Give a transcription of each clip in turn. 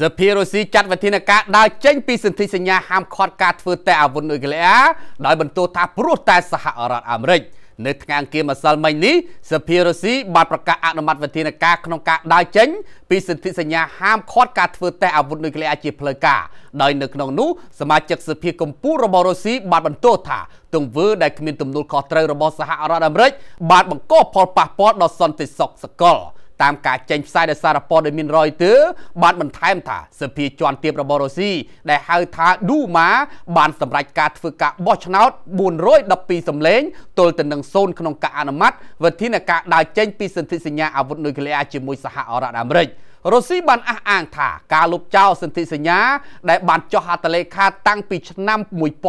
សភារុស្ស៊ីចាត់វិធានការដើរចេញពីសន្ធិសញ្ញាហាមឃាត់ការធ្វើតេស្តអាវុធនុយក្លេអ៊ែរដោយបន្ទោសថាព្រោះតែសហរដ្ឋអាមេរិកនៅថ្ងៃអង្គារម្សិលមិញនេះសភារុស្ស៊ីបានប្រកាសអនុម័តវិធានការក្នុងការដើរចេញពីសន្ធិសញ្ញាហាមឃាត់ការធ្វើតេស្តអាវុធនុយក្លេអ៊ែរជាផ្លូវការដោយនៅក្នុងនោះសមាជិកសភាកម្ពុជារបស់រុស្ស៊ីបានបន្ទោសថាទង្វើដែលគ្មានទំនួលខុសត្រូវរបស់សហរដ្ឋអាមេរិកបានបង្កផលប៉ះពាល់ដល់សន្តិសុខសកល។តាមការចេញផ្សាយដោយសារព័ត៌មានរយទ័របានបន្ថែមថាសភាជាន់ទាបរបស់រុស្ស៊ីដែលហៅថាឌូម៉ាបានសម្រេចការធ្វើការបោះឆ្នោត412សម្លេងទល់ទៅនឹង0ក្នុងការអនុម័តវិធានការដើរចេញពីសន្ធិសញ្ញាអាវុធនុយក្លេអ៊ែរជាមួយសហរដ្ឋអាមេរិករុស្ស៊ីបានអះអាងថាការលុបចោលសន្ធិសញ្ញាដែលបានចុះហត្ថលេខាតាំងពីឆ្នាំ1996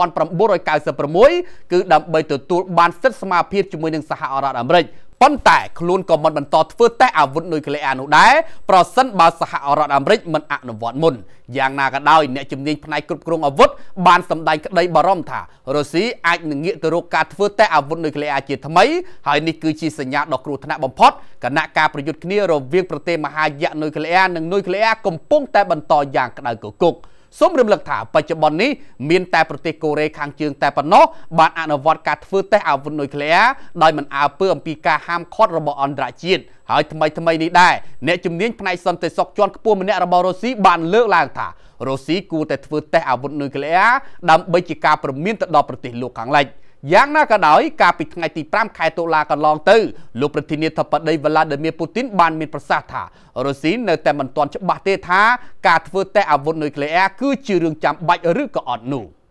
គឺដើម្បីទទួលបានសិទ្ធិស្មារភាពជាមួយនឹងសហរដ្ឋអាមេរិកប៉ុន្តែខ្លួនក៏មិនបន្តធ្វើតេស្តអាវុធនុយក្លេអ៊ែរនោះដែរប្រសិនបើសហរដ្ឋអាមេរិកមិនអនុវត្តមុនយ៉ាងណាក៏ដោយអ្នកជំនាញផ្នែកគ្រប់គ្រងអាវុធបានសម្ដែងក្តីបារម្ភថារុស្ស៊ីអាចនឹងងាកទៅរកការធ្វើតេស្តអាវុធនុយក្លេអ៊ែរជាថ្មីហើយនេះគឺជាសញ្ញាដ៏គ្រោះថ្នាក់បំផុតគណៈការប្រយុទ្ធគ្នារវាងប្រទេសមហាយៈនុយក្លេអ៊ែរនិងនុយក្លេអ៊ែរកំពុងតែបន្តយ៉ាងក្តៅគគុក។សូមរំលឹកថា បច្ចុប្បន្ននេះមានតែប្រទេសកូរ៉េខាងជើងតែប៉ុណ្ណោះបានអនុវត្តការធ្វើតេស្តអាវុធនុយក្លេអ៊ែរដោយមិនអើពើអំពីការហាមឃាត់របស់អន្តរជាតិហើយថ្មីថ្មីនេះដែរអ្នកជំនាញផ្នែកសន្តិសុខជាន់ខ្ពស់ម្នាក់របស់រុស្ស៊ីបានលើកឡើងថារុស្ស៊ីគួរតែធ្វើតេស្តអាវុធនុយក្លេអ៊ែរដើម្បីជាការព្រមានទៅដល់ប្រទេសលោកខាងលិច។យ៉ាងណាក៏ដោយកាលពីថ្ងៃទី5ខែតុលាកន្លងទៅលោកប្រធានាធិបតីវ្លាឌីមៀពូទីនបានមានប្រសាសន៍ថារុស្ស៊ីនៅតែមិនទាន់ច្បាស់ទេថាការធ្វើតេស្តអាវុធនុយក្លេអ៊ែរគឺជារឿងចាំបាច់ឬក៏អត់នោះ។